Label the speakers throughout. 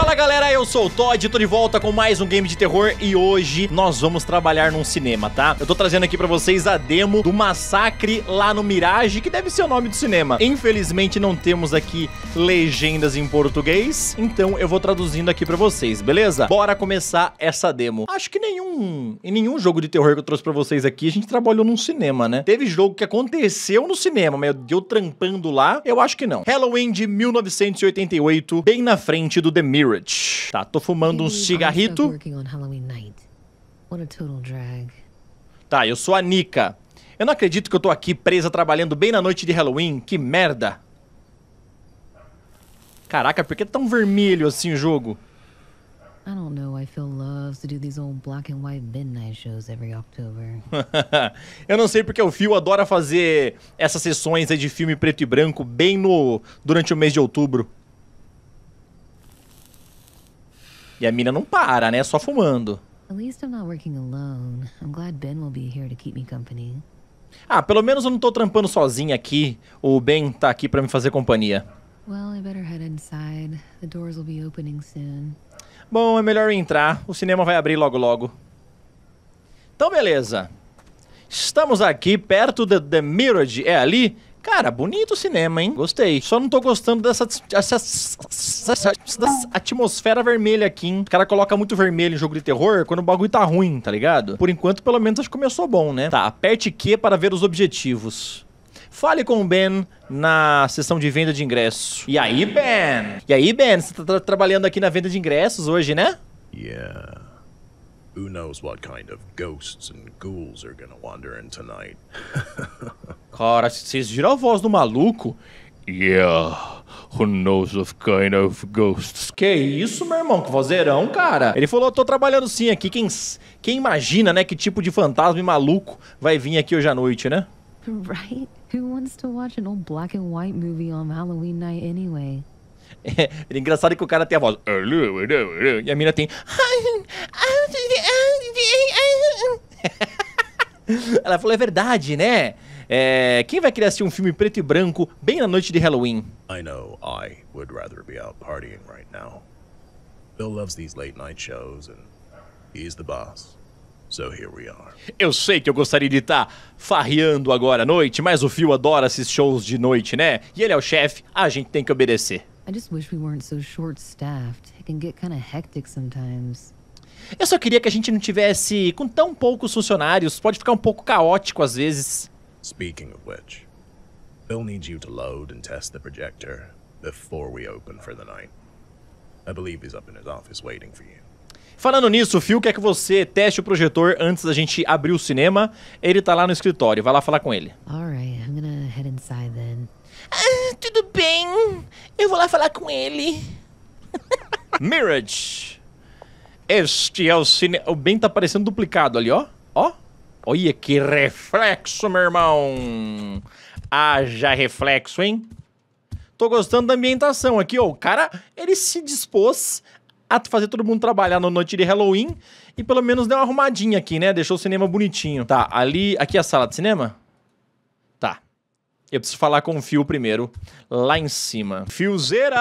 Speaker 1: Fala galera, eu sou o Todd, tô de volta com mais um game de terror e hoje nós vamos trabalhar num cinema, tá? Eu tô trazendo aqui pra vocês a demo do massacre lá no Mirage, que deve ser o nome do cinema. Infelizmente não temos aqui legendas em português, então eu vou traduzindo aqui pra vocês, beleza? Bora começar essa demo. Acho que nenhum, em nenhum jogo de terror que eu trouxe pra vocês aqui, a gente trabalhou num cinema, né? Teve jogo que aconteceu no cinema, mas deu trampando lá, eu acho que não. Halloween de 1988, bem na frente do The Mirror. Spirit. Tá, tô fumando um cigarrito. Tá, eu sou a Nika. Eu não acredito que eu tô aqui presa trabalhando bem na noite de Halloween. Que merda. Caraca, por que tá tão vermelho assim o jogo? eu não sei porque o Phil adora fazer essas sessões de filme preto e branco bem no durante o mês de outubro. E a mina não para, né? Só fumando. Ah, pelo menos eu não tô trampando sozinha aqui. O Ben tá aqui para me fazer companhia. Bom, é melhor entrar. O cinema vai abrir logo logo. Então, beleza. Estamos aqui perto de The Mirage. É ali? Cara, bonito o cinema, hein? Gostei. Só não tô gostando dessa, dessa, dessa, dessa atmosfera vermelha aqui, hein? O cara coloca muito vermelho em jogo de terror quando o bagulho tá ruim, tá ligado? Por enquanto, pelo menos, acho que começou bom, né? Tá, aperte Q para ver os objetivos. Fale com o Ben na sessão de venda de ingressos. E aí, Ben? E aí, Ben? Você tá tra trabalhando aqui na venda de
Speaker 2: ingressos hoje, né? Yeah. Who knows what kind of ghosts and ghouls are gonna wander in tonight?
Speaker 1: Cara, vocês viram a voz do maluco? Yeah. Who knows what kind of ghosts? Que isso, meu irmão? Que vozeirão, cara. Ele falou, tô trabalhando sim aqui. Quem, quem imagina, né, que tipo de fantasma e maluco vai vir aqui hoje à noite, né?
Speaker 2: Right? Who wants to watch an old black and white movie on Halloween night anyway?
Speaker 1: É, é engraçado que o cara tem a voz. E a mina tem. Ela falou, é verdade, né? É, quem vai querer assistir um filme preto e branco bem
Speaker 2: na noite de Halloween? I know I would rather be out partying right now. Bill loves these late night shows and he's the boss. So here we are. Eu
Speaker 1: sei que eu gostaria de estar tá farreando agora à noite, mas o Phil adora esses shows de noite, né? E ele é o chefe, a gente tem que obedecer.
Speaker 2: I just wish we weren't so short-staffed. It can get kind
Speaker 1: of hectic sometimes. Eu só queria que a gente não tivesse com tão poucos funcionários. Pode ficar um pouco caótico às vezes.
Speaker 2: Speaking of which, Bill needs you to load and test the projector before we open for the night. I believe he's up in his office waiting for you.
Speaker 1: Falando nisso, Phil quer é que você teste o projetor antes da gente abrir o cinema. Ele tá lá no escritório, vai lá falar com ele.
Speaker 2: Alright, I'm gonna head inside then. Ah, tudo bem. Eu vou lá falar com ele.
Speaker 1: Mirage. Este é o cinema. O Ben tá parecendo duplicado ali, ó. Olha que reflexo, meu irmão. Haja reflexo, hein? Tô gostando da ambientação aqui, ó. O cara, ele se dispôs a fazer todo mundo trabalhar na noite de Halloween e pelo menos deu uma arrumadinha aqui, né? Deixou o cinema bonitinho. Tá, ali... Aqui é a sala de cinema? Tá. Eu preciso falar com o Fio primeiro, lá em cima. Fiozeira,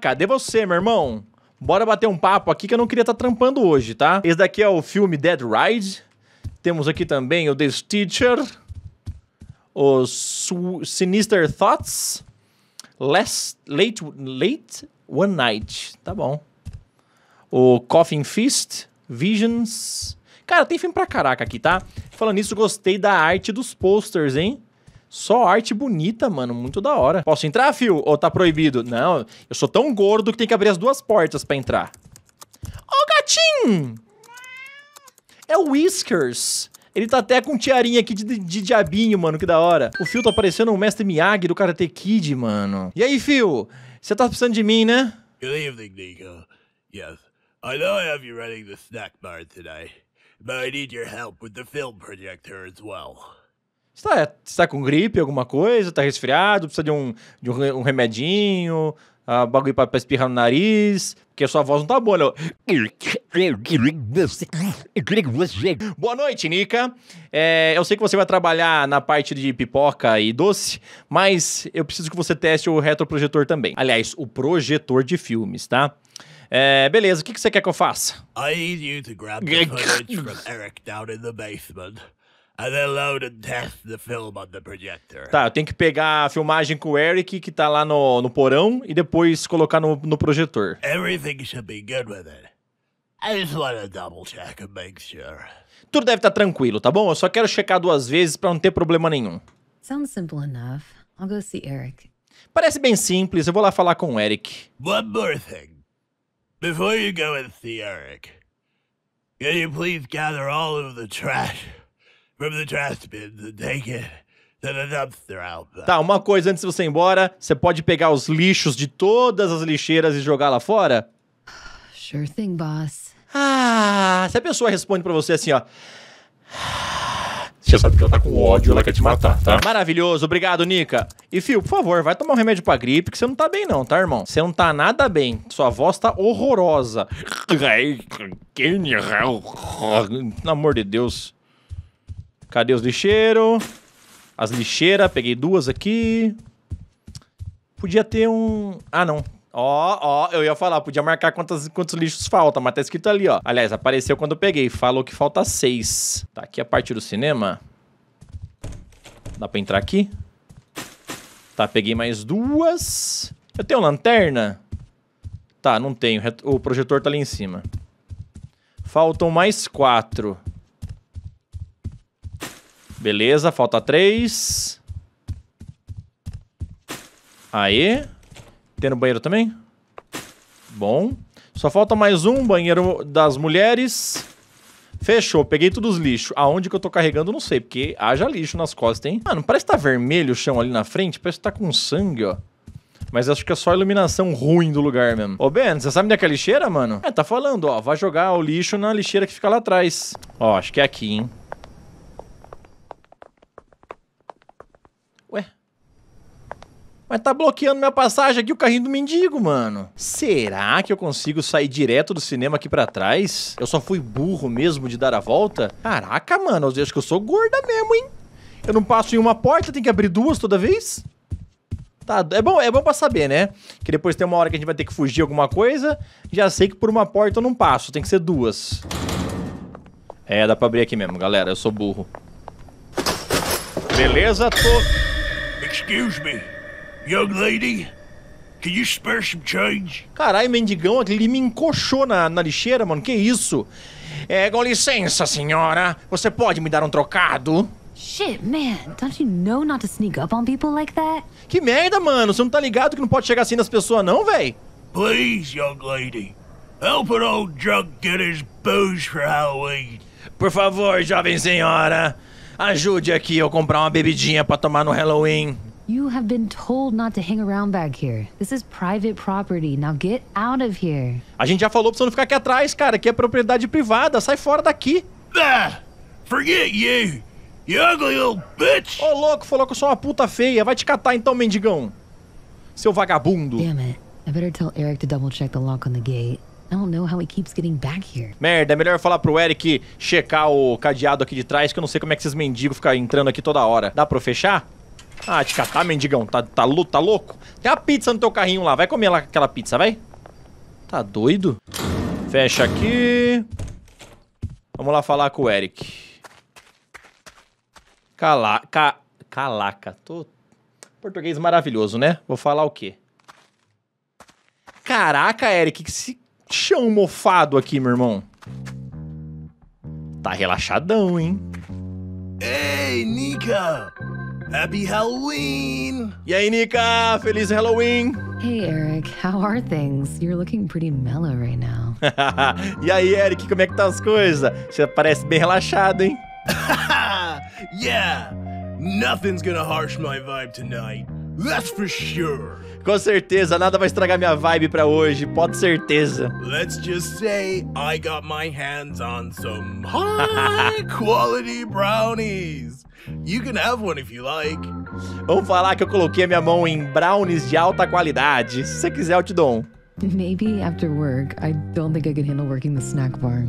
Speaker 1: cadê você, meu irmão? Bora bater um papo aqui que eu não queria estar tá trampando hoje, tá? Esse daqui é o filme Dead Ride, temos aqui também o The Teacher, os Sinister Thoughts, Less Late, Late One Night, tá bom. O Coffin Fist, Visions. Cara, tem filme pra caraca aqui, tá? Falando nisso, gostei da arte dos posters, hein? Só arte bonita, mano. Muito da hora. Posso entrar, fio? Ou tá proibido? Não, eu sou tão gordo que tem que abrir as duas portas para entrar. Ô, oh, gatinho! É o Whiskers. Ele tá até com tiarinha aqui de, de, diabinho, mano, que da hora. O Phil tá parecendo um mestre Miyagi do Karate Kid, mano. E aí, Phil? Você tá precisando de mim, né?
Speaker 2: Good evening, Nico. Yes, I know I have you running the snack bar today, but I need your help with the film projector as well.
Speaker 1: Você tá, você tá com gripe, alguma coisa? Tá resfriado? Precisa de um, de um remedinho? ah, bagulho pra, pra espirrar no nariz, porque a sua voz não tá boa. Não. Né? Boa noite, Nica. É, eu sei que você vai trabalhar na parte de pipoca e doce, mas eu preciso que você teste o retroprojetor também. Aliás, o projetor de filmes, tá? É, beleza, o que, que você quer que eu faça?
Speaker 2: I need you to grab the footage from Eric down in the basement. Tá, eu
Speaker 1: tenho que pegar a filmagem com o Eric, que tá lá no, no porão, e depois colocar no, no projetor.
Speaker 2: Everything should be good with it. I just want to double check and make sure.
Speaker 1: Tudo deve estar tá tranquilo, tá bom? Eu só quero checar duas vezes para não ter problema nenhum.
Speaker 2: Sounds simple enough. I'll go see Eric.
Speaker 1: Parece bem simples, eu vou lá falar com o Eric.
Speaker 2: One more thing. Before you go and see Eric, can you please gather all of the trash
Speaker 1: Tá, uma coisa antes de você ir embora, você pode pegar os lixos de todas as lixeiras e jogar lá fora?
Speaker 2: Sure thing, boss. Ah,
Speaker 1: se a pessoa responde para você assim, ó. Você sabe que ela tá com ódio, ela quer te matar, tá? Maravilhoso, obrigado, Nica. E, Fio, por favor, vai tomar um remédio pra gripe, que você não tá bem não, tá, irmão? Você não tá nada bem. Sua voz tá horrorosa. Pelo amor de Deus. Cadê os lixeiros? As lixeiras, peguei duas aqui. Podia ter um. Ah, não. Ó, ó, eu ia falar, podia marcar quantos, quantos lixos falta, mas tá escrito ali, ó. Aliás, apareceu quando eu peguei, falou que falta seis. Tá, aqui a parte do cinema. Dá pra entrar aqui? Tá, peguei mais duas. Eu tenho lanterna? Tá, não tenho. O projetor tá ali em cima. Faltam mais quatro. Quatro. Beleza, falta três. Aê. Tem no banheiro também? Bom. Só falta mais um, banheiro das mulheres. Fechou, peguei todos os lixos. Aonde que eu tô carregando, não sei, porque haja lixo nas costas, hein? Mano, parece que tá vermelho o chão ali na frente, parece que tá com sangue, ó. Mas acho que é só a iluminação ruim do lugar mesmo. Ô, Ben, você sabe onde é, é a lixeira, mano? É, tá falando, ó, vai jogar o lixo na lixeira que fica lá atrás. Ó, acho que é aqui, hein? Mas tá bloqueando minha passagem aqui, o carrinho do mendigo, mano. Será que eu consigo sair direto do cinema aqui pra trás? Eu só fui burro mesmo de dar a volta? Caraca, mano, eu acho que eu sou gorda mesmo, hein? Eu não passo em uma porta, tem que abrir duas toda vez? Tá, é bom, é bom pra saber, né? Que depois tem uma hora que a gente vai ter que fugir alguma coisa. Já sei que por uma porta eu não passo, tem que ser duas. É, dá pra abrir aqui mesmo, galera. Eu sou burro.
Speaker 2: Beleza, tô... Excuse me. Young lady, can you spare some change?
Speaker 1: Caralho, mendigão, ele me encoxou na, na lixeira, mano. Que isso? É, com licença, senhora. Você pode me dar um trocado? Shit, man. Don't you know not to sneak up on people like that? Que merda, mano. Você não tá ligado que não pode chegar assim nas pessoas, não, véi?
Speaker 2: Please, young lady. Help an old drunk get his booze for Halloween. Por favor, jovem senhora. Ajude aqui eu comprar uma bebidinha para tomar no Halloween.
Speaker 1: You have been told not to hang around back here. This is private property. Now get out of here. A gente já falou pra você não ficar aqui atrás, cara. Aqui é propriedade privada. Sai fora daqui. Ah, forget you. You ugly old bitch. Ô, oh, louco, falou que eu sou uma puta feia. Vai te catar então, mendigão. Seu vagabundo. Damn it. I better tell Eric to double check the lock on the gate. I don't know how he keeps getting back here. Merda, é melhor falar pro Eric checar o cadeado aqui de trás, que eu não sei como é que esses mendigos ficam entrando aqui toda hora. Dá pra eu fechar? Ah, te catar, mendigão. Tá, tá, tá louco? Tem a pizza no teu carrinho lá. Vai comer lá aquela pizza, vai. Tá doido? Fecha aqui. Vamos lá falar com o Eric. Cala, ca, calaca. Tô... Português maravilhoso, né? Vou falar o quê? Caraca, Eric, que se chão mofado aqui, meu irmão. Tá relaxadão, hein?
Speaker 2: Ei, Nika! Happy Halloween! E aí, Nika? Feliz
Speaker 1: Halloween! Hey, Eric, how are things? You're looking pretty mellow right now. e aí, Eric, como é que tá as coisas? Você parece bem relaxado, hein?
Speaker 2: yeah! Nothing's gonna harsh my vibe tonight. That's for sure.
Speaker 1: Com certeza, nada vai estragar minha vibe pra hoje, pode certeza.
Speaker 2: Let's just say I got my hands on some high quality brownies. You can have one if you like.
Speaker 1: Vamos falar que eu coloquei a minha mão em brownies de alta qualidade. Se você quiser, eu te dou um. Maybe after work, I don't think I can handle working the snack bar.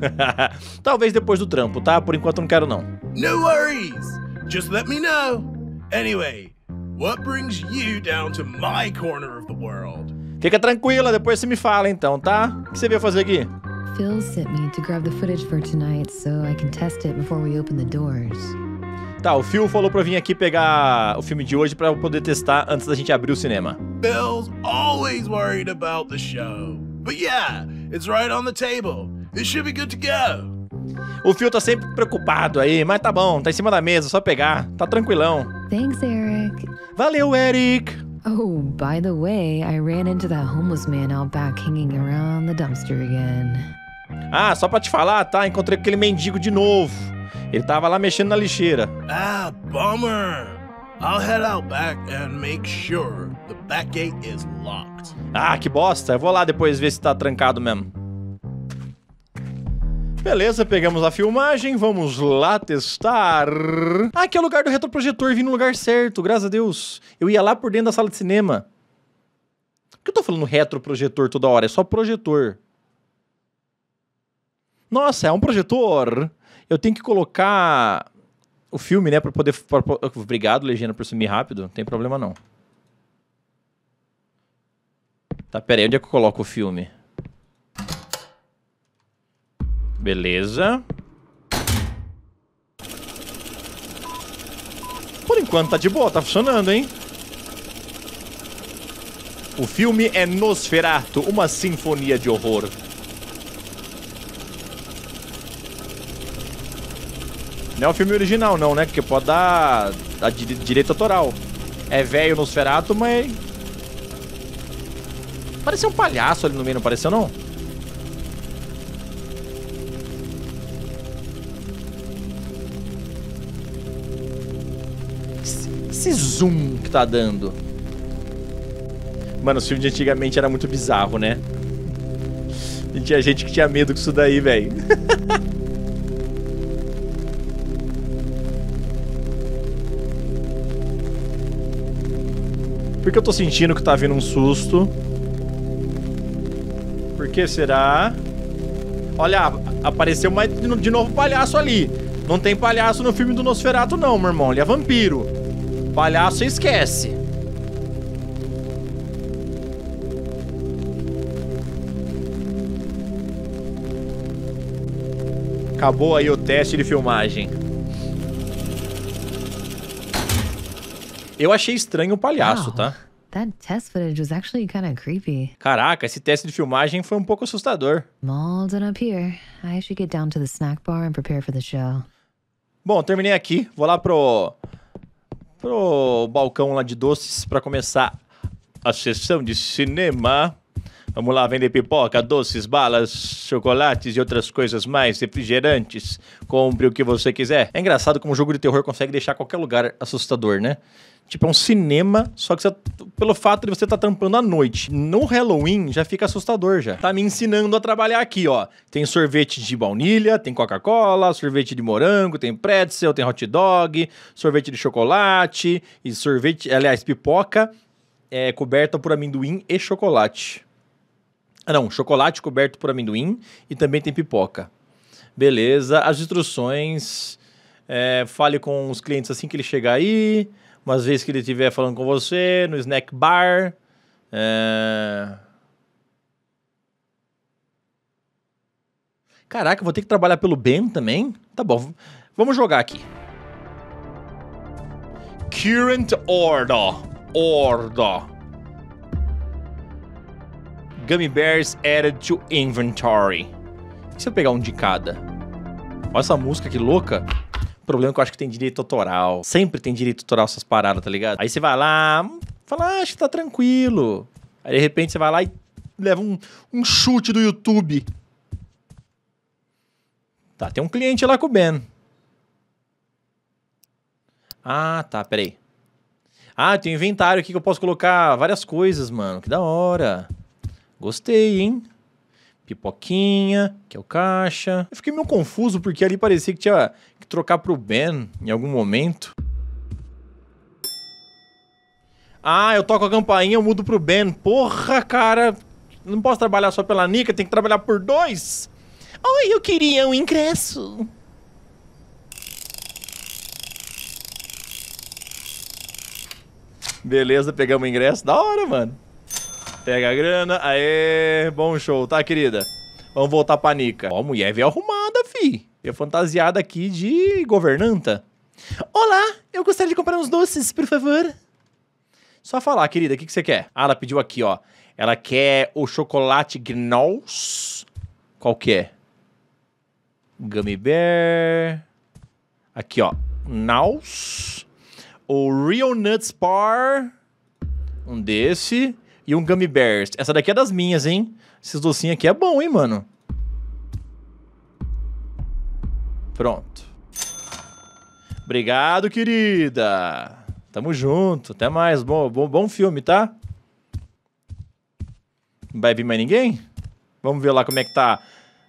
Speaker 1: Talvez depois do trampo, tá? Por enquanto não quero não.
Speaker 2: No worries. Just let me know. Anyway, What brings you down to my corner of the world?
Speaker 1: Fica tranquila, depois você me fala então, tá? O que você veio fazer aqui?
Speaker 2: Phil sent me to grab the footage for tonight so I can test it before we open the doors.
Speaker 1: Tá, o Phil falou pra vir aqui pegar o filme de hoje pra poder testar antes da gente abrir o cinema.
Speaker 2: Phil's always worried about the show. But yeah, it's right on the table. It should be good to go.
Speaker 1: O Phil tá sempre preocupado aí, mas tá bom, tá em cima da mesa, só pegar, tá tranquilão.
Speaker 2: Thanks, Eric.
Speaker 1: Valeu, Eric. Oh, by the way, I ran into that homeless man out back hanging around the dumpster again. Ah, só pra te falar, tá? Encontrei aquele mendigo de novo. Ele tava lá mexendo na lixeira.
Speaker 2: Ah, bummer. I'll head out back and make sure the back gate is locked.
Speaker 1: Ah, que bosta. Eu vou lá depois ver se tá trancado mesmo. Beleza, pegamos a filmagem, vamos lá testar. Ah, aqui é o lugar do retroprojetor, vim no lugar certo, graças a Deus. Eu ia lá por dentro da sala de cinema. Por que eu tô falando retroprojetor toda hora? É só projetor. Nossa, é um projetor. Eu tenho que colocar o filme, né, para poder... Pra, pra... Obrigado, legenda, por sumir rápido. Não tem problema, não. Tá, peraí, onde é que eu coloco o filme? Beleza. Por enquanto tá de boa, tá funcionando, hein? O filme é Nosferatu, uma sinfonia de horror. Não é o filme original, não, né? Porque pode dar, a direito autoral. É velho Nosferatu, mas... Parecia um palhaço ali no meio, não pareceu, não? esse zoom que tá dando? Mano, os filmes de antigamente era muito bizarro, né? E tinha gente que tinha medo com isso daí, velho. Porque eu tô sentindo que tá vindo um susto. Por que será? Olha, apareceu mais de novo palhaço ali. Não tem palhaço no filme do Nosferatu, não, meu irmão. Ele é vampiro. Palhaço esquece. Acabou aí o teste de filmagem. Eu achei estranho o palhaço, tá? That test footage was actually kind of creepy. Caraca, esse teste de filmagem foi um pouco assustador. up here. I should get down to the snack bar and prepare for the show. Bom, terminei aqui. Vou lá pro pro balcão lá de doces para começar a sessão de cinema. Vamos lá, vender pipoca, doces, balas, chocolates e outras coisas mais, refrigerantes. Compre o que você quiser. É engraçado como um jogo de terror consegue deixar qualquer lugar assustador, né? Tipo, é um cinema, só que você, tá, pelo fato de você estar tá tampando à noite. No Halloween já fica assustador já. Tá me ensinando a trabalhar aqui, ó. Tem sorvete de baunilha, tem Coca-Cola, sorvete de morango, tem pretzel, tem hot dog, sorvete de chocolate e sorvete, aliás, pipoca é, coberta por amendoim e chocolate. Ah, não, chocolate coberto por amendoim e também tem pipoca. Beleza, as instruções. É, fale com os clientes assim que ele chegar aí. Umas vezes que ele estiver falando com você, no snack bar. É... Caraca, vou ter que trabalhar pelo Ben também? Tá bom, vamos jogar aqui. Current Order. Order. Gummy Bears Added to Inventory. E se eu pegar um de cada? Olha essa música que louca. O problema é que eu acho que tem direito autoral. Sempre tem direito autoral essas paradas, tá ligado? Aí você vai lá, fala, ah, acho que tá tranquilo. Aí de repente você vai lá e leva um, um chute do YouTube. Tá, tem um cliente lá com o Ben. Ah, tá, peraí. Ah, tem um inventário aqui que eu posso colocar várias coisas, mano. Que da hora. Gostei, hein? Pipoquinha, que é o caixa. Eu fiquei meio confuso porque ali parecia que tinha que trocar pro Ben em algum momento. Ah, eu toco a campainha, eu mudo pro Ben. Porra, cara. Não posso trabalhar só pela Nica, tem que trabalhar por dois. Oi, eu queria um ingresso. Beleza, pegamos o ingresso. Da hora, mano. Pega a grana. Aê, bom show, tá, querida? Vamos voltar pra Nica. Ó, a mulher veio arrumada, fi. Veio fantasiada aqui de governanta. Olá, eu gostaria de comprar uns doces, por favor. Só falar, querida, o que, que você quer? Ah, ela pediu aqui, ó. Ela quer o chocolate Gnolls. Qual que é? Gummy Bear. Aqui, ó. Naus. O Real Nuts Bar. Um desse e um Gummy Bears. Essa daqui é das minhas, hein? Esses docinhos aqui é bom, hein, mano? Pronto. Obrigado, querida. Tamo junto. Até mais. Bom, bom, bom filme, tá? Não vai vir mais ninguém? Vamos ver lá como é que tá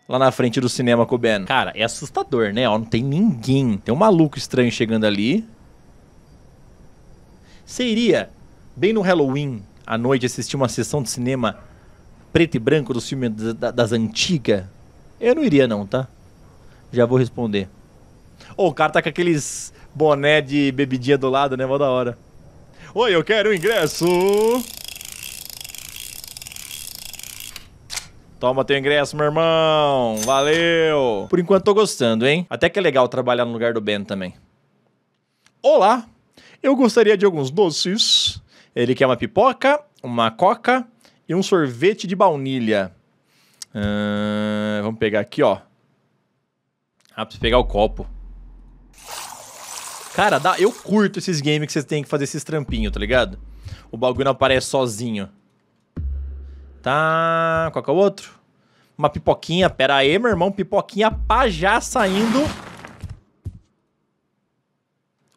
Speaker 1: lá na frente do cinema com o Ben. Cara, é assustador, né? Ó, não tem ninguém. Tem um maluco estranho chegando ali. Seria bem no Halloween à noite assistir uma sessão de cinema preto e branco dos filmes das, das antigas, eu não iria não, tá? Já vou responder. oh, o cara tá com aqueles boné de bebidinha do lado, né? Mó da hora. Oi, eu quero o ingresso! Toma teu ingresso, meu irmão! Valeu! Por enquanto tô gostando, hein? Até que é legal trabalhar no lugar do Ben também. Olá! Eu gostaria de alguns doces ele quer uma pipoca, uma coca e um sorvete de baunilha. Uh, vamos pegar aqui, ó. Ah, preciso pegar o copo. Cara, dá, eu curto esses games que vocês têm que fazer esses trampinhos, tá ligado? O bagulho não aparece sozinho. Tá, qual que é o outro? Uma pipoquinha, pera aí, meu irmão, pipoquinha pá já saindo.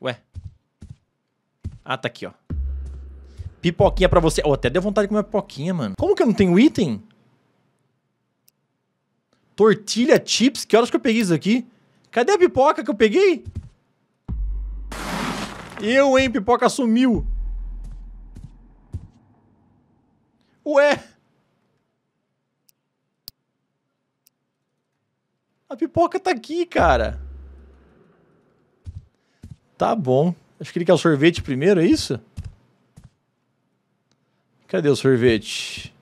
Speaker 1: Ué. Ah, tá aqui, ó. Pipoquinha pra você. Oh, até deu vontade de comer pipoquinha, mano. Como que eu não tenho item? Tortilha, chips. Que horas que eu peguei isso aqui? Cadê a pipoca que eu peguei? Eu, hein? Pipoca sumiu. Ué? A pipoca tá aqui, cara. Tá bom. Acho que ele quer o sorvete primeiro, é isso? Cadê o sorvete?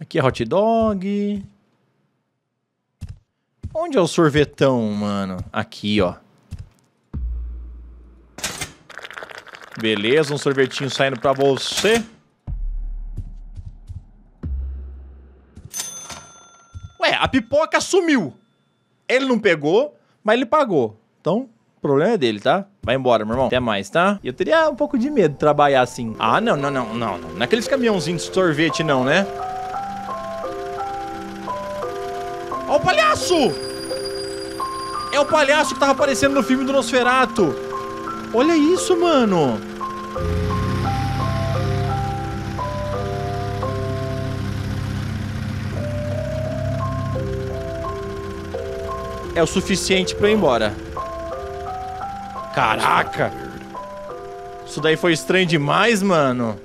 Speaker 1: Aqui é hot dog. Onde é o sorvetão, mano? Aqui, ó. Beleza, um sorvetinho saindo pra você. Ué, a pipoca sumiu. Ele não pegou, mas ele pagou. Então, o problema é dele, tá? Vai embora, meu irmão. Até mais, tá? E eu teria um pouco de medo de trabalhar assim. Ah, não, não, não, não. Não, é aqueles caminhãozinhos de sorvete, não, né? Ó o palhaço! É o palhaço que tava aparecendo no filme do Nosferato. Olha isso, mano. É o suficiente pra eu ir embora. Caraca! Isso daí foi estranho demais, mano.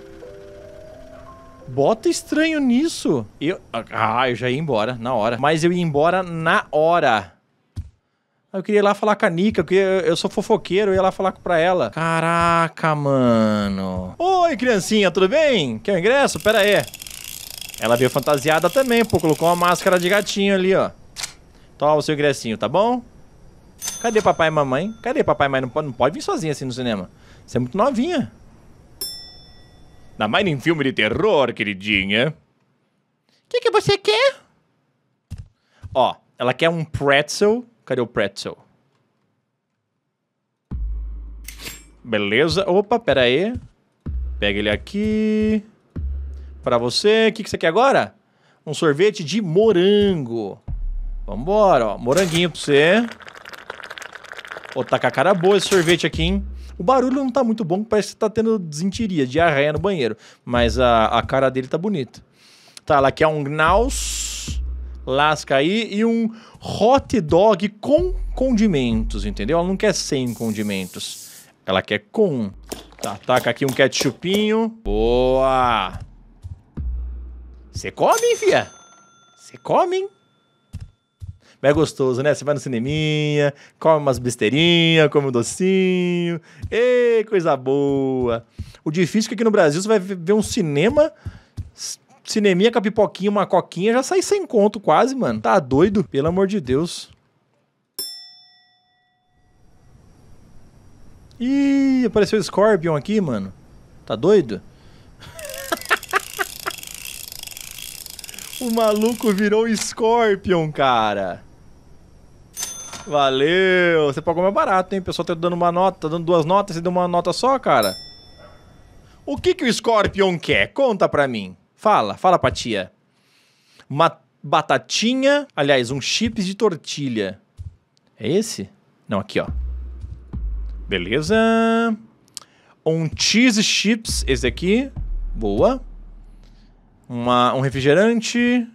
Speaker 1: Bota estranho nisso. Eu... Ah, eu já ia embora na hora. Mas eu ia embora na hora. Eu queria ir lá falar com a Nika, eu, queria... eu sou fofoqueiro, eu ia lá falar pra ela. Caraca, mano. Oi, criancinha, tudo bem? Quer o um ingresso? Pera aí. Ela veio fantasiada também, pô. Colocou uma máscara de gatinho ali, ó. Toma o seu ingressinho, tá bom? Cadê papai e mamãe? Cadê papai e mamãe? Não pode, não pode vir sozinha assim no cinema. Você é muito novinha. Na mais em filme de terror, queridinha. O que, que você quer? Ó, ela quer um pretzel. Cadê o pretzel? Beleza. Opa, pera aí. Pega ele aqui. Pra você. O que, que você quer agora? Um sorvete de morango. Vambora, ó. Moranguinho pra você. Ô, tá com a cara boa esse sorvete aqui, hein? O barulho não tá muito bom, parece que tá tendo desentiria, diarreia no banheiro. Mas a, a cara dele tá bonita. Tá, ela quer é um Gnaus, lasca aí, e um hot dog com condimentos, entendeu? Ela não quer sem condimentos. Ela quer com. Tá, taca aqui um ketchupinho. Boa! Você come, hein, fia? Você come, hein? Mas é gostoso, né? Você vai no cineminha, come umas besteirinhas, come um docinho. e coisa boa. O difícil é que aqui no Brasil você vai ver um cinema cineminha com a pipoquinha, uma coquinha, já sai sem conto quase, mano. Tá doido? Pelo amor de Deus. Ih, apareceu o Scorpion aqui, mano. Tá doido? o maluco virou Scorpion, cara. Valeu! Você pagou mais barato, hein? O pessoal tá dando uma nota, tá dando duas notas, você deu uma nota só, cara. O que que o Scorpion quer? Conta pra mim. Fala, fala pra tia. Uma batatinha, aliás, um chips de tortilha. É esse? Não, aqui, ó. Beleza. Um cheese chips, esse aqui. Boa. Uma, um refrigerante.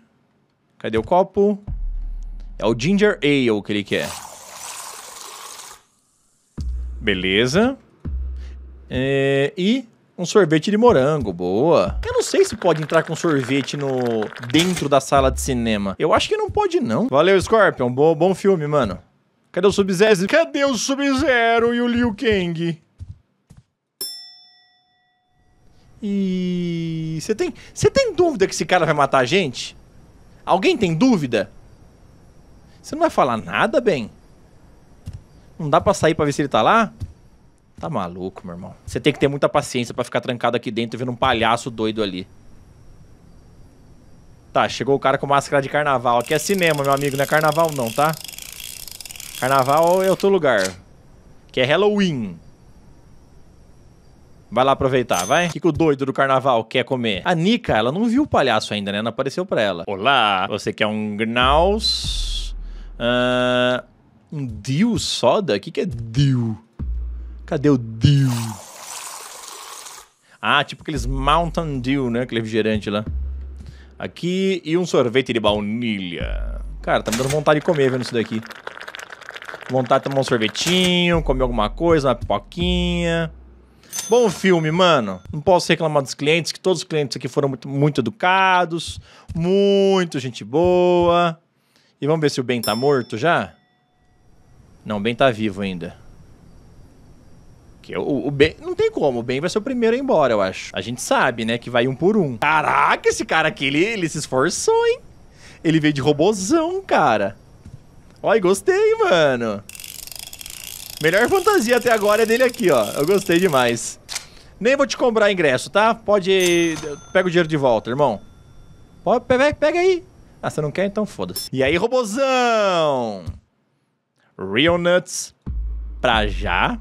Speaker 1: Cadê o copo? É o Ginger Ale que ele quer. Beleza. É, e um sorvete de morango, boa. Eu não sei se pode entrar com sorvete no dentro da sala de cinema. Eu acho que não pode, não. Valeu, Scorpion. Bo bom filme, mano. Cadê o Sub-Zero? Cadê o Sub-Zero e o Liu Kang? E... Você tem... tem dúvida que esse cara vai matar a gente? Alguém tem dúvida? Você não vai falar nada, bem? Não dá pra sair pra ver se ele tá lá? Tá maluco, meu irmão. Você tem que ter muita paciência pra ficar trancado aqui dentro vendo um palhaço doido ali. Tá, chegou o cara com máscara de carnaval. Aqui é cinema, meu amigo. Não é carnaval não, tá? Carnaval é outro lugar. Que é Halloween. Vai lá aproveitar, vai. O que, que, o doido do carnaval quer comer? A Nika, ela não viu o palhaço ainda, né? Não apareceu pra ela. Olá, você quer um gnaus? Uh, um Dew Soda? O que, que é
Speaker 2: Dew?
Speaker 1: Cadê o Dew? Ah, tipo aqueles Mountain Dew, né? Aquele refrigerante lá. Aqui e um sorvete de baunilha. Cara, tá me dando vontade de comer vendo isso daqui. Vontade de tomar um sorvetinho, comer alguma coisa, uma pipoquinha. Bom filme, mano. Não posso reclamar dos clientes, que todos os clientes aqui foram muito, muito educados, muito gente boa. E vamos ver se o Ben tá morto já? Não, o Ben tá vivo ainda. Que é o, o Ben... Não tem como, o Ben vai ser o primeiro a ir embora, eu acho. A gente sabe, né, que vai um por um. Caraca, esse cara aqui, ele, ele se esforçou, hein? Ele veio de robozão, cara. Olha, gostei, mano. Melhor fantasia até agora é dele aqui, ó. Eu gostei demais. Nem vou te comprar ingresso, tá? Pode... Pega o dinheiro de volta, irmão. Pode... Pega aí. Ah, você não quer? Então foda-se. E aí, robozão? Real Nuts pra já.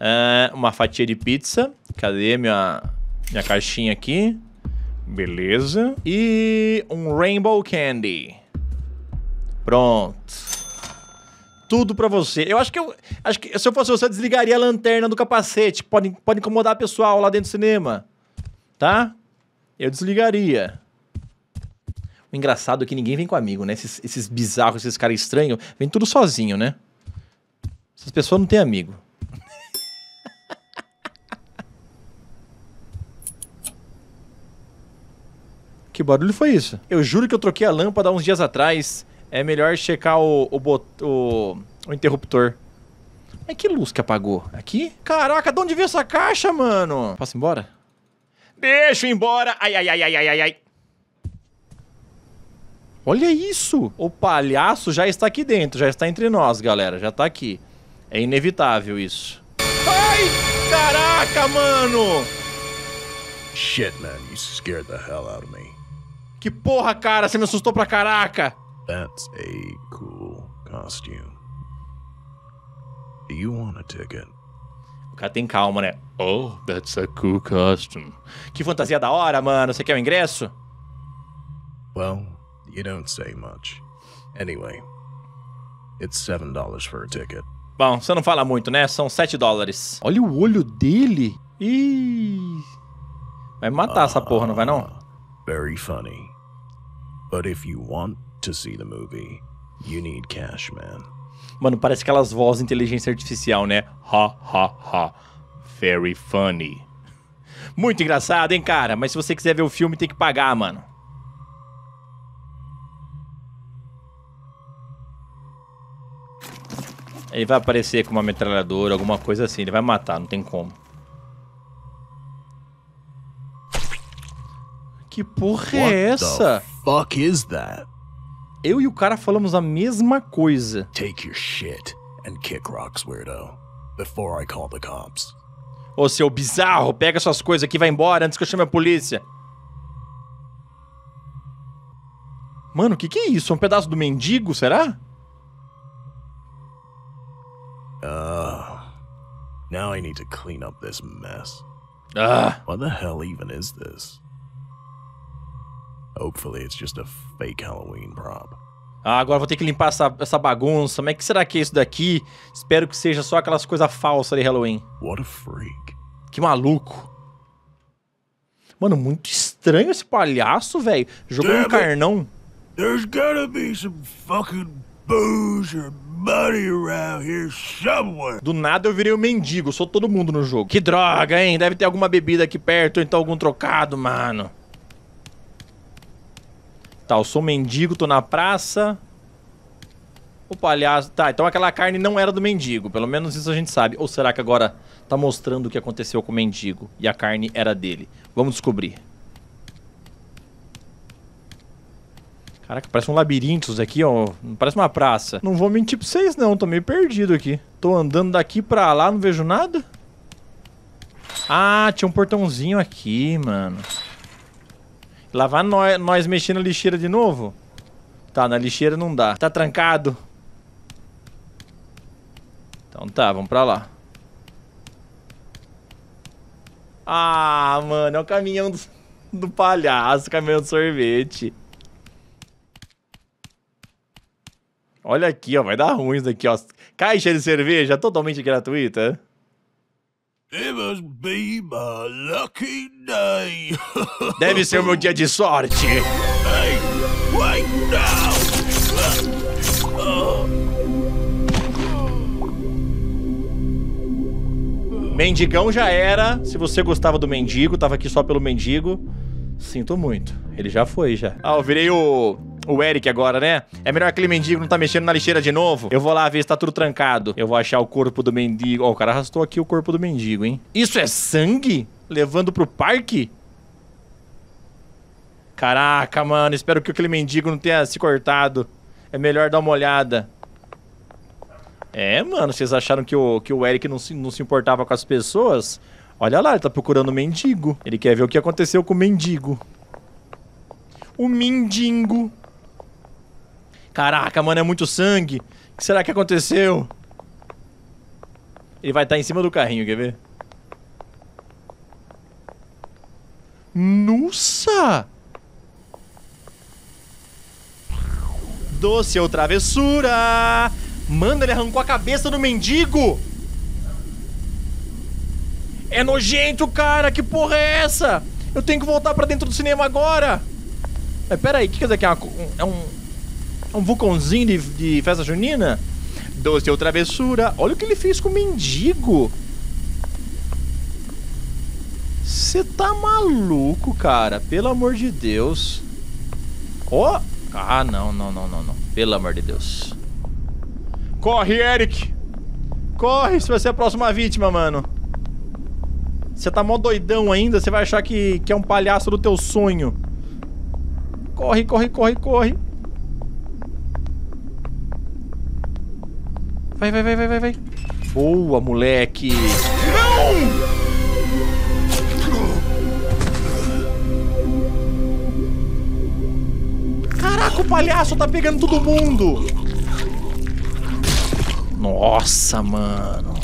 Speaker 1: Uh, uma fatia de pizza. Cadê minha, minha caixinha aqui? Beleza. E um Rainbow Candy. Pronto. Tudo pra você. Eu acho que eu. Acho que se eu fosse você, eu desligaria a lanterna do capacete. Pode, pode incomodar o pessoal lá dentro do cinema. Tá? Eu desligaria. O engraçado é que ninguém vem com amigo, né? Esses, esses bizarros, esses caras estranhos, vem tudo sozinho, né? Essas pessoas não têm amigo. que barulho foi isso? Eu juro que eu troquei a lâmpada uns dias atrás. É melhor checar o, o, bot... o, o interruptor. É que luz que apagou? Aqui? Caraca, de onde veio essa caixa, mano? Posso ir embora? Deixa eu ir embora. Ai, ai, ai, ai, ai, ai. Olha isso! O palhaço já está aqui dentro, já está entre nós, galera, já está aqui. É inevitável isso.
Speaker 2: Ai! Caraca, mano! Shit, man, you scared the hell out of me.
Speaker 1: Que porra, cara, você me assustou pra caraca!
Speaker 2: That's a cool costume. Do you want a ticket? O cara tem calma, né? Oh, that's a cool costume.
Speaker 1: Que fantasia da hora, mano. Você quer o um ingresso?
Speaker 2: Well, You don't say much. Anyway, it's seven dollars for a ticket. Bom, você não fala muito, né? São sete dólares.
Speaker 1: Olha o olho dele. Ih.
Speaker 2: Vai matar uh, essa porra, não vai não? Ah, very funny. But if you want to see the movie, you need cash, man.
Speaker 1: Mano, parece aquelas vozes inteligência artificial, né? Ha, ha, ha. Very funny. Muito engraçado, hein, cara? Mas se você quiser ver o filme, tem que pagar, mano. Ele vai aparecer com uma metralhadora, alguma coisa assim. Ele vai matar, não tem como. Que porra é essa?
Speaker 2: fuck is that? Eu e o cara falamos a mesma coisa. Take your shit and kick rocks, weirdo. Before I call the cops. Ô, seu bizarro,
Speaker 1: pega suas coisas aqui e vai embora antes que eu chame a polícia.
Speaker 2: Mano, o que, que é isso? É um pedaço do mendigo, será? Now I need to clean up this mess. Ah. What the hell even is this? Hopefully it's just a fake Halloween prop. Ah, agora vou ter que limpar essa, essa bagunça. Mas que será que é isso
Speaker 1: daqui? Espero que seja só aquelas coisas falsas de Halloween. What a freak. Que maluco. Mano, muito estranho esse palhaço, velho. Jogou Damn um carnão. It.
Speaker 2: There's gotta be some fucking booze or money
Speaker 1: around here somewhere. Do nada eu virei um mendigo, sou todo mundo no jogo. Que droga, hein? Deve ter alguma bebida aqui perto, ou então algum trocado, mano. Tá, eu sou mendigo, tô na praça. O palhaço... Tá, então aquela carne não era do mendigo, pelo menos isso a gente sabe. Ou será que agora tá mostrando o que aconteceu com o mendigo e a carne era dele? Vamos descobrir. Caraca, parece um labirinto isso aqui, ó. Parece uma praça. Não vou mentir pra vocês, não. Tô meio perdido aqui. Tô andando daqui pra lá, não vejo nada. Ah, tinha um portãozinho aqui, mano. Lá vai nós, nós mexendo a lixeira de novo? Tá, na lixeira não dá. Tá trancado. Então tá, vamos pra lá. Ah, mano, é o caminhão do, do palhaço, o caminhão do sorvete. Olha aqui, ó, vai dar ruim isso daqui, ó. Caixa de cerveja totalmente gratuita.
Speaker 2: It must be my lucky day. Deve ser o meu dia de sorte. Hey, wait now.
Speaker 1: Mendigão já era. Se você gostava do mendigo, tava aqui só pelo mendigo. Sinto muito. Ele já foi, já. Ah, eu virei o o Eric agora, né? É melhor aquele mendigo não tá mexendo na lixeira de novo. Eu vou lá ver se tá tudo trancado. Eu vou achar o corpo do mendigo. Ó, oh, o cara arrastou aqui o corpo do mendigo, hein? Isso é sangue? Levando pro parque? Caraca, mano, espero que aquele mendigo não tenha se cortado. É melhor dar uma olhada. É, mano, vocês acharam que o, que o Eric não se, não se importava com as pessoas? Olha lá, ele tá procurando o mendigo. Ele quer ver o que aconteceu com o mendigo. O mendigo. Caraca, mano, é muito sangue. O que será que aconteceu? Ele vai estar tá em cima do carrinho, quer ver?
Speaker 2: Nossa!
Speaker 1: Doce ou travessura! Mano, ele arrancou a cabeça do mendigo! É nojento, cara! Que porra é essa? Eu tenho que voltar pra dentro do cinema agora! É, pera aí, o que, que é isso É um, um vulcãozinho de, de festa junina? Doce ou travessura? Olha o que ele fez com o mendigo. Você tá maluco, cara? Pelo amor de Deus. Ó. Oh. Ah, não, não, não, não, não. Pelo amor de Deus. Corre, Eric! Corre, você vai ser a próxima vítima, mano. Você tá mó doidão ainda, você vai achar que, que é um palhaço do teu sonho. Corre, corre, corre, corre. Vai, vai, vai, vai, vai, vai. Boa, moleque. Não! Caraca, o palhaço tá pegando todo mundo. Nossa, mano.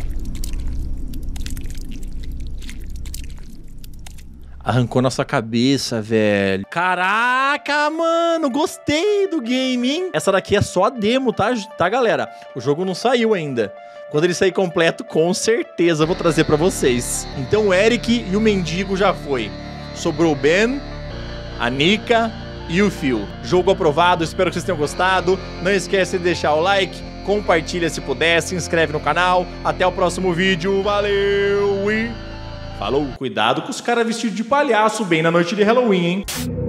Speaker 1: Arrancou nossa cabeça, velho. Caraca, mano, gostei do game, hein? Essa daqui é só a demo, tá, tá galera? O jogo não saiu ainda. Quando ele sair completo, com certeza vou trazer para vocês. Então o Eric e o Mendigo já foi. Sobrou o Ben, a Nika e o Phil. Jogo aprovado, espero que vocês tenham gostado. Não esquece de deixar o like, compartilha se puder, se inscreve no canal. Até o próximo vídeo, valeu e... Falou! Cuidado com os caras vestidos de palhaço bem na noite de Halloween, hein?